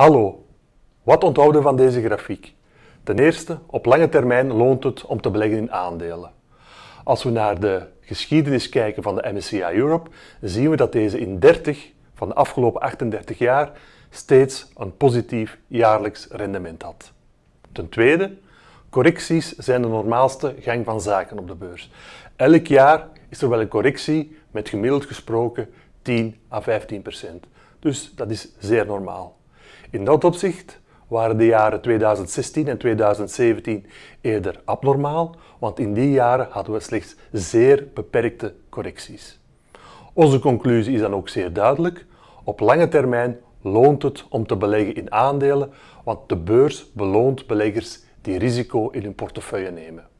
Hallo, wat onthouden van deze grafiek? Ten eerste, op lange termijn loont het om te beleggen in aandelen. Als we naar de geschiedenis kijken van de MSCI Europe, zien we dat deze in 30 van de afgelopen 38 jaar steeds een positief jaarlijks rendement had. Ten tweede, correcties zijn de normaalste gang van zaken op de beurs. Elk jaar is er wel een correctie met gemiddeld gesproken 10 à 15 procent. Dus dat is zeer normaal. In dat opzicht waren de jaren 2016 en 2017 eerder abnormaal, want in die jaren hadden we slechts zeer beperkte correcties. Onze conclusie is dan ook zeer duidelijk. Op lange termijn loont het om te beleggen in aandelen, want de beurs beloont beleggers die risico in hun portefeuille nemen.